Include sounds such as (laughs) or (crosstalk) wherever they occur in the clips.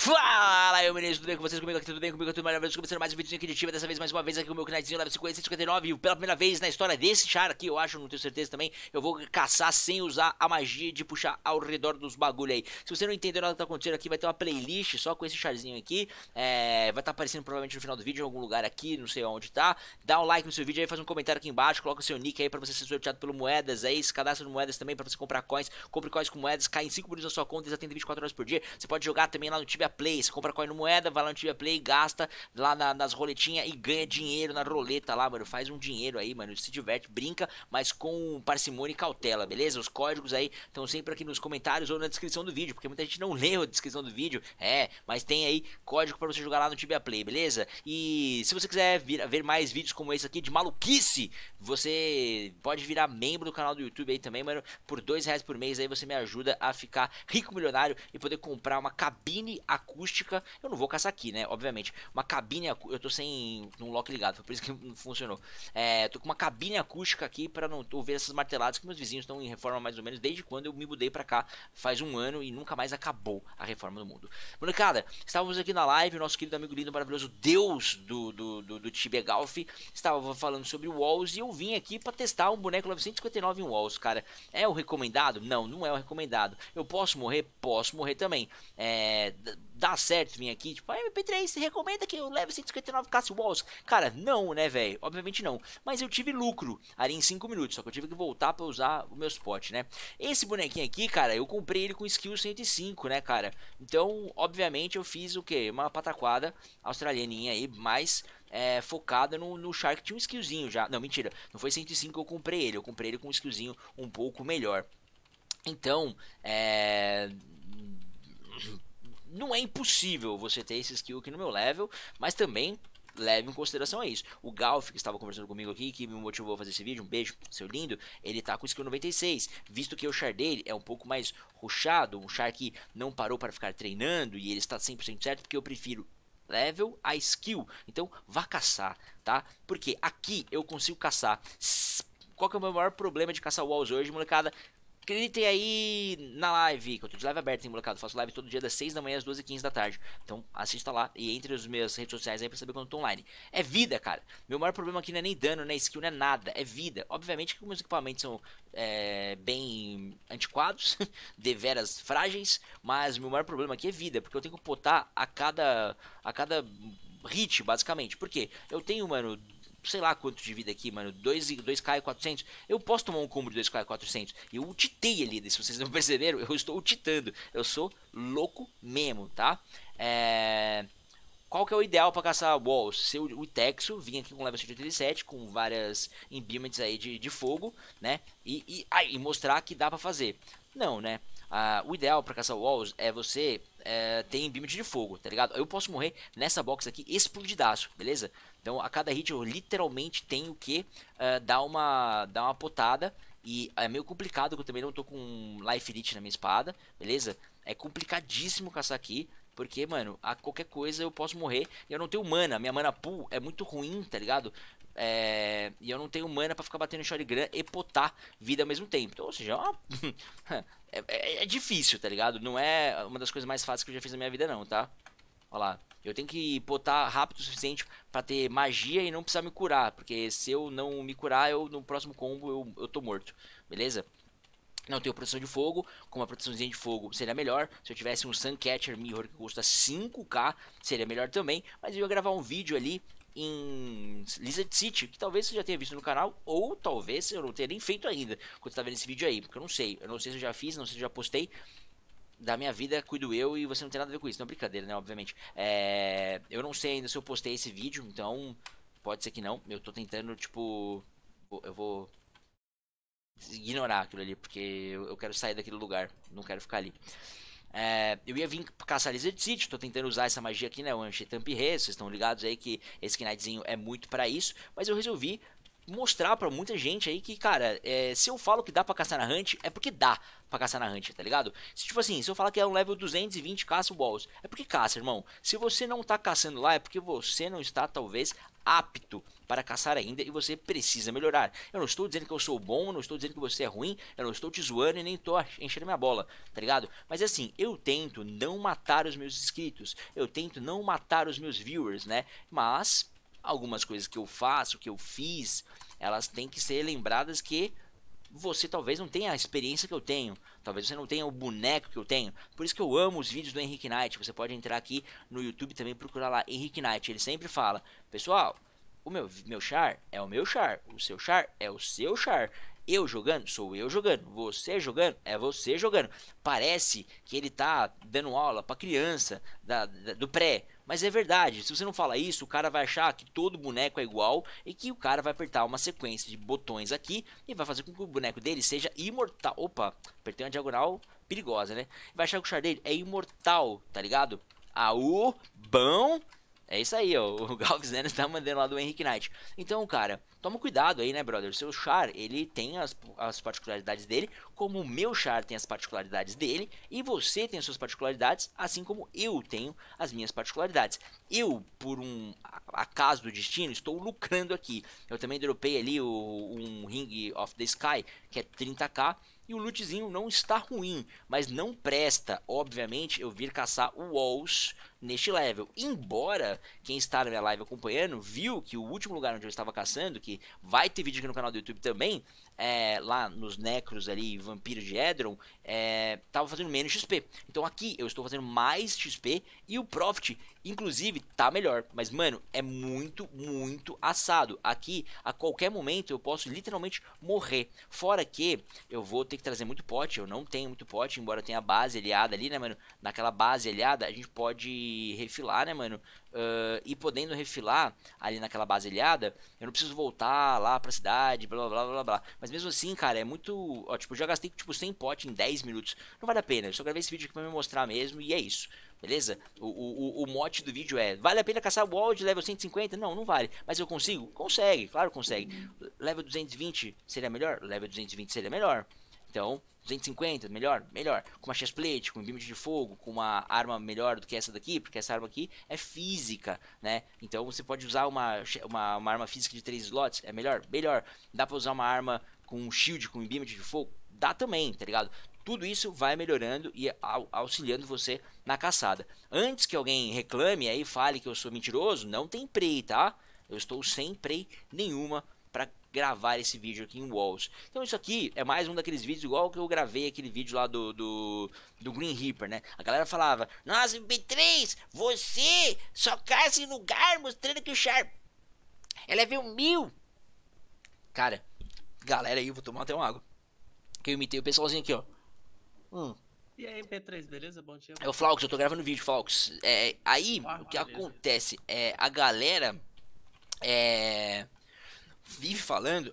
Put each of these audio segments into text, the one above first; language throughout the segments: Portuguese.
Fala, eu menino, tudo bem com vocês? Comigo aqui, tudo bem? Comigo, tudo maravilhoso? Começando mais um vídeo aqui de Tiva, dessa vez mais uma vez aqui com o meu Knightzinho Level 559 e pela primeira vez na história desse char aqui, eu acho, não tenho certeza também, eu vou caçar sem usar a magia de puxar ao redor dos bagulho aí. Se você não entendeu nada que tá acontecendo aqui, vai ter uma playlist só com esse charzinho aqui, é, vai estar tá aparecendo provavelmente no final do vídeo, em algum lugar aqui, não sei onde tá. Dá um like no seu vídeo aí, faz um comentário aqui embaixo, coloca o seu nick aí pra você ser sorteado pelo Moedas aí, se cadastra no Moedas também pra você comprar coins, compre coins com Moedas, cai em 5 minutos na sua conta, eles atendem 24 horas por dia. Você pode jogar também lá no Tibia Tibia Play. Você compra coin no moeda, vai lá no Tibia Play, gasta lá na, nas roletinhas e ganha dinheiro na roleta lá, mano. Faz um dinheiro aí, mano. Se diverte, brinca, mas com parcimônia e cautela, beleza? Os códigos aí estão sempre aqui nos comentários ou na descrição do vídeo, porque muita gente não (laughs) leu a descrição do vídeo. É, mas tem aí código para você jogar lá no Tibia Play, beleza? E se você quiser vir, ver mais vídeos como esse aqui de maluquice, você pode virar membro do canal do YouTube aí também, mano. Por dois reais por mês aí você me ajuda a ficar rico milionário e poder comprar uma cabine a acústica. Eu não vou caçar aqui, né? Obviamente. Uma cabine acústica. Eu tô sem. num lock ligado, foi por isso que não funcionou. É, tô com uma cabine acústica aqui para não ouvir essas marteladas que meus vizinhos estão em reforma mais ou menos desde quando eu me mudei para cá faz um ano e nunca mais acabou a reforma do mundo. Molecada, estávamos aqui na live, nosso querido amigo lindo, maravilhoso Deus do, do, do, do golf estava falando sobre Walls e eu vim aqui para testar um boneco 959 em Walls, cara. É o recomendado? Não, não é o recomendado. Eu posso morrer? Posso morrer também. É, dá certo vir aqui, tipo, ah, MP3, você recomenda que eu leve 159 Cassie Walls? Cara, não, né, velho? Obviamente não. Mas eu tive lucro ali em 5 minutos, só que eu tive que voltar pra usar o meu spot, né? Esse bonequinho aqui, cara, eu comprei ele com skill 105, né, cara? Então, obviamente, eu fiz o quê? Uma pataquada australianinha aí, mais é, focada no, no Shark, tinha um skillzinho já. Não, mentira, não foi 105 que eu comprei ele, eu comprei ele com um skillzinho um pouco melhor. Então, é não é impossível você ter esse skill aqui no meu level, mas também leve em consideração a isso. O Galf, que estava conversando comigo aqui, que me motivou a fazer esse vídeo, um beijo, seu lindo, ele está com skill 96, visto que o char dele é um pouco mais ruchado, um char que não parou para ficar treinando e ele está 100% certo, porque eu prefiro level a skill. Então, vá caçar, tá? Porque aqui eu consigo caçar qual que é o meu maior problema de caçar walls hoje, molecada? Acreditem aí na live, que eu tô de live aberta, hein, molecada. Eu faço live todo dia das 6 da manhã às 12h15 da tarde. Então assista lá e entre as minhas redes sociais aí pra saber quando eu tô online. É vida, cara. Meu maior problema aqui não é nem dano, né? skill, não é nada. É vida. Obviamente que meus equipamentos são é, bem antiquados, (laughs) deveras frágeis, mas meu maior problema aqui é vida, porque eu tenho que potar a cada, a cada hit, basicamente. Por quê? Eu tenho, mano, sei lá quanto de vida aqui, mano, 2, 2k e 400, eu posso tomar um combo de 2k e 400. Eu ultitei ali, se vocês não (laughs) perceberam, eu estou ultitando. Eu sou louco mesmo, tá? É... Qual que é o ideal para caçar walls? Ser o Texo vim aqui com level 187, com várias imbuements aí de, de fogo, né? E, e, ai, ah, e mostrar que dá para fazer. Não, né? Ah, o ideal para caçar walls é você é, ter embimit de fogo, tá ligado? Eu posso morrer nessa box aqui explodidaço, beleza? Então a cada hit eu literalmente tenho que uh, dar, uma, dar uma potada. E é meio complicado, que eu também não tô com life lead na minha espada, beleza? É complicadíssimo caçar aqui. Porque, mano, a qualquer coisa eu posso morrer e eu não tenho mana. Minha mana pool é muito ruim, tá ligado? É, e eu não tenho mana para ficar batendo Shoryuken e potar vida ao mesmo tempo. Então, ou seja, ó, é, (laughs) é, é, é, difícil, tá ligado? Não é uma das coisas mais fáceis que eu já fiz na minha vida, não, tá? Olha lá. Eu tenho que potar rápido o suficiente para ter magia e não precisar me curar. Porque se eu não me curar, eu no próximo combo eu, eu tô morto. Beleza? Não tenho proteção de fogo, com uma proteçãozinha de fogo seria melhor. Se eu tivesse um Suncatcher Mirror que custa 5k, seria melhor também. Mas eu ia gravar um vídeo ali em Lizard City, que talvez você já tenha visto no canal, ou talvez eu não tenha nem feito ainda, quando você tá vendo esse vídeo aí, porque eu não sei, eu não sei se eu já fiz, não sei se eu já postei, da minha vida cuido eu e você não tem nada a ver com isso, não é brincadeira, né, obviamente, é... eu não sei ainda se eu postei esse vídeo, então pode ser que não, eu tô tentando, tipo, eu vou ignorar aquilo ali, porque eu quero sair daquele lugar, não quero ficar ali. É, eu ia vir caçar Lizard City, estou tentando usar essa magia aqui, né? O Anchitamp Rei, vocês estão ligados aí que esse Knightzinho é muito para isso. Mas eu resolvi mostrar para muita gente aí que, cara, é, se eu falo que dá para caçar na Hunt, é porque dá pra caçar na Hunt, tá ligado? Se tipo assim, se eu falar que é um level 220 caça walls, é porque caça, irmão. Se você não tá caçando lá, é porque você não está, talvez, apto para caçar ainda e você precisa melhorar. Eu não estou dizendo que eu sou bom, não estou dizendo que você é ruim, eu não estou te zoando e nem estou enchendo minha bola, tá ligado? Mas assim, eu tento não matar os meus inscritos, eu tento não matar os meus viewers, né? Mas algumas coisas que eu faço, que eu fiz, elas têm que ser lembradas que você talvez não tenha a experiência que eu tenho, talvez você não tenha o boneco que eu tenho. Por isso que eu amo os vídeos do Henrique Knight. Você pode entrar aqui no YouTube também procurar lá Henrique Knight. Ele sempre fala: "Pessoal, o meu, meu char é o meu char. O seu char é o seu char. Eu jogando, sou eu jogando. Você jogando, é você jogando. Parece que ele tá dando aula pra criança da, da, do pré. Mas é verdade, se você não fala isso, o cara vai achar que todo boneco é igual e que o cara vai apertar uma sequência de botões aqui e vai fazer com que o boneco dele seja imortal. Opa, apertei uma diagonal perigosa, né? Vai achar que o char dele é imortal, tá ligado? Aú, bom, é isso aí, ó. O (laughs) Galvez Nenes tá mandando lá do Henrique Knight. Então, cara, toma cuidado aí, né, brother? Seu char, ele tem as, as particularidades dele, como o meu char tem as particularidades dele, e você tem as suas particularidades, assim como eu tenho as minhas particularidades. Eu, por um acaso do destino, estou lucrando aqui. Eu também dropei ali o, um Ring of the Sky, que é 30k, e o lootzinho não está ruim, mas não presta, obviamente, eu vir caçar o walls neste level. Embora quem está na minha live acompanhando viu que o último lugar onde eu estava caçando, que vai ter vídeo aqui no canal do YouTube também, é, lá nos Necros ali, Vampiros de Edron, é, fazendo menos XP. Então aqui eu estou fazendo mais XP e o Profit Inclusive, tá melhor. Mas, mano, é muito, muito assado. Aqui, a qualquer momento, eu posso literalmente morrer. Fora que eu vou ter que trazer muito pote. Eu não tenho muito pote, embora tenha a base aliada ali, né, mano? Naquela base aliada, a gente pode refilar, né, mano? uh, e podendo refilar ali naquela base ilhada, eu não preciso voltar lá pra cidade, blá blá blá blá. Mas mesmo assim, cara, é muito. Ó, tipo, já gastei tipo 100 potes em 10 minutos. Não vale a pena, eu só gravei esse vídeo aqui pra me mostrar mesmo e é isso. Beleza? O, o, o, mote do vídeo é: vale a pena caçar o wall de level 150? Não, não vale. Mas eu consigo? Consegue, claro consegue. Level 220 seria melhor? Level 220 seria melhor. Então, 250, melhor, melhor. Com uma plate, com um de fogo, com uma arma melhor do que essa daqui, porque essa arma aqui é física, né? Então você pode usar uma, uma, uma arma física de 3 slots, é melhor, melhor. Dá pra usar uma arma com um shield, com um de fogo, dá também, tá ligado? Tudo isso vai melhorando e auxiliando você na caçada. Antes que alguém reclame aí, fale que eu sou mentiroso, não tem prey, tá? Eu estou sem prey nenhuma gravar esse vídeo aqui em Walls. Então isso aqui é mais um daqueles vídeos igual que eu gravei aquele vídeo lá do, do, do Green Reaper, né? A galera falava, nossa, B3, você só caça em lugar mostrando que o Sharp é level 1000. Cara, galera aí, vou tomar até uma água. Que eu imitei o pessoalzinho aqui, ó. Hum. E aí, MP3, beleza? Bom dia. É o Flaux, eu tô gravando vídeo, Flaux. É, aí, ah, o que beleza. acontece? É, a galera... É vive falando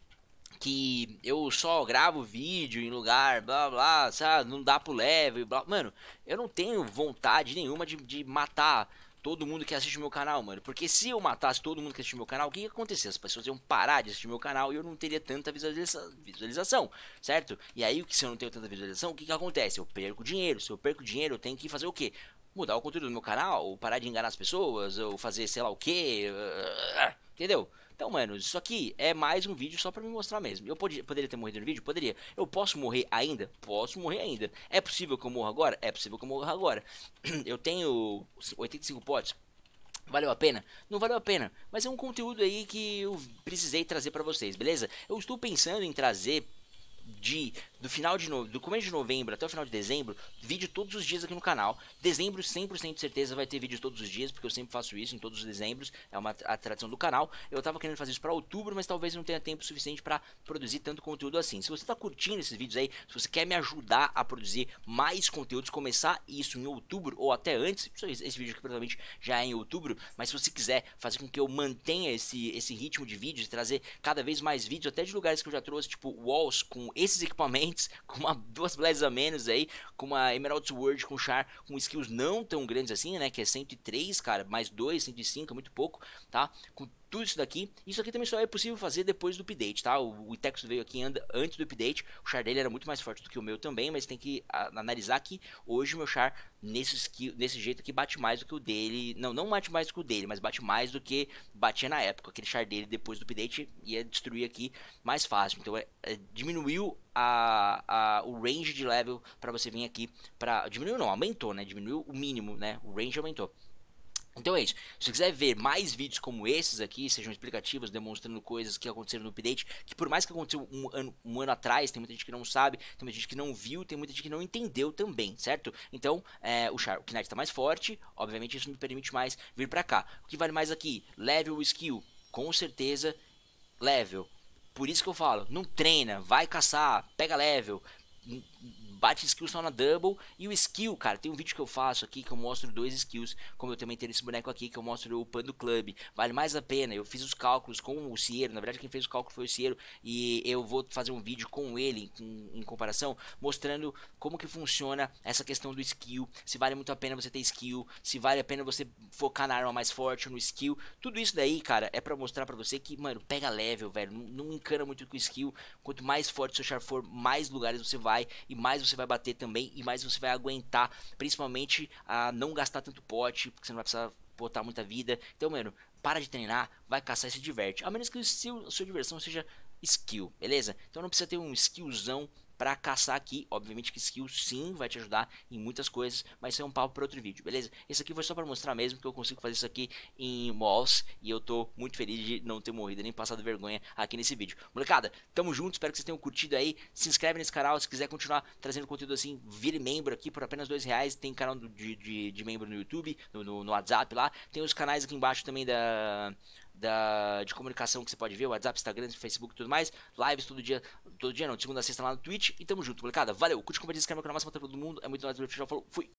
(clears throat) que eu só gravo vídeo em lugar, blá blá, sabe? Não dá pro level, blá. Mano, eu não tenho vontade nenhuma de, de matar todo mundo que assiste o meu canal, mano. Porque se eu matasse todo mundo que assiste o meu canal, o que ia acontecer? As pessoas iam parar de assistir o meu canal e eu não teria tanta visualiza visualização, certo? E aí, se eu não tenho tanta visualização, o que, que acontece? Eu perco dinheiro. Se eu perco dinheiro, eu tenho que fazer o quê? Mudar o conteúdo do meu canal, ou parar de enganar as pessoas, ou fazer sei lá o quê. Eh, entendeu? Então, mano, isso aqui é mais um vídeo só pra me mostrar mesmo. Eu podia, poderia ter morrido no vídeo? Poderia. Eu posso morrer ainda? Posso morrer ainda. É possível que eu morra agora? É possível que eu morra agora. (clears throat) Eu tenho 85 potes. Valeu a pena? Não valeu a pena, mas é um conteúdo aí que eu precisei trazer para vocês, beleza? Eu estou pensando em trazer de do final de novembro, do começo de novembro até o final de dezembro, vídeo todos os dias aqui no canal. Dezembro 100% de certeza vai ter vídeo todos os dias, porque eu sempre faço isso em todos os dezembros, é uma a tradição do canal. Eu tava querendo fazer isso para outubro, mas talvez não tenha tempo suficiente para produzir tanto conteúdo assim. Se você tá curtindo esses vídeos aí, se você quer me ajudar a produzir mais conteúdos, começar isso em outubro ou até antes, esse vídeo aqui provavelmente já é em outubro, mas se você quiser fazer com que eu mantenha esse esse ritmo de vídeos e trazer cada vez mais vídeos até de lugares que eu já trouxe, tipo walls com esses equipamentos, (laughs) com uma, duas blazes a menos aí, com uma Emerald Sword com char, com skills não tão grandes assim, né? Que é 103, cara, mais 2, 105, é muito pouco, tá? Com tudo isso daqui. Isso aqui também só é possível fazer depois do update, tá? O, o Itex veio aqui antes do update, o char dele era muito mais forte do que o meu também, mas tem que analisar que hoje o meu char nesse, nesse jeito aqui bate mais do que o dele, não, não bate mais do que o dele, mas bate mais do que batia na época. Aquele char dele depois do update ia destruir aqui mais fácil, então é, é, diminuiu a, a, o range de level para você vir aqui para diminuiu não, aumentou, né? Diminuiu o mínimo, né? O range aumentou. Então é isso. Se você quiser ver mais vídeos como esses aqui, sejam explicativos, demonstrando coisas que aconteceram no update, que por mais que aconteceu um ano, um ano atrás, tem muita gente que não sabe, tem muita gente que não viu, tem muita gente que não entendeu também, certo? Então, é, o, Char, o tá mais forte, obviamente isso me permite mais vir pra cá. O que vale mais aqui? Level skill, com certeza, level. Por isso que eu falo, não treina, vai caçar, pega level, bate skills só na double. E o skill, cara, tem um vídeo que eu faço aqui que eu mostro dois skills. Como eu também tenho esse boneco aqui que eu mostro o pano do club. Vale mais a pena. Eu fiz os cálculos com o Cieiro. Na verdade, quem fez o cálculo foi o Cieiro. E eu vou fazer um vídeo com ele em, em comparação, mostrando como que funciona essa questão do skill. Se vale muito a pena você ter skill. Se vale a pena você focar na arma mais forte, no skill. Tudo isso daí, cara, é pra mostrar pra você que, mano, pega level, velho. Não, não encana muito com skill. Quanto mais forte seu char for, mais lugares você vai e mais você você vai bater também e mais você vai aguentar, principalmente a não gastar tanto pote, porque você não vai precisar botar muita vida. Então, mano, para de treinar, vai caçar e se diverte. A menos que o seu, a sua diversão seja skill, beleza? Então não precisa ter um skillzão para caçar aqui. Obviamente que skill sim vai te ajudar em muitas coisas, mas isso é um papo para outro vídeo, beleza? Esse aqui foi só para mostrar mesmo que eu consigo fazer isso aqui em malls e eu tô muito feliz de não ter morrido nem passado vergonha aqui nesse vídeo. Molecada, tamo junto, espero que vocês tenham curtido aí. Se inscreve nesse canal, se quiser continuar trazendo conteúdo assim, vire membro aqui por apenas dois reais. Tem canal de, de, de membro no YouTube, no, no, no WhatsApp lá. Tem os canais aqui embaixo também da da, de comunicação que você pode ver, WhatsApp, Instagram, Facebook e tudo mais. Lives todo dia, todo dia não, de segunda a sexta lá no Twitch. E tamo junto, molecada. Valeu, curte, compartilha, inscreve no canal, mais pra todo mundo. É muito Já falou, fui.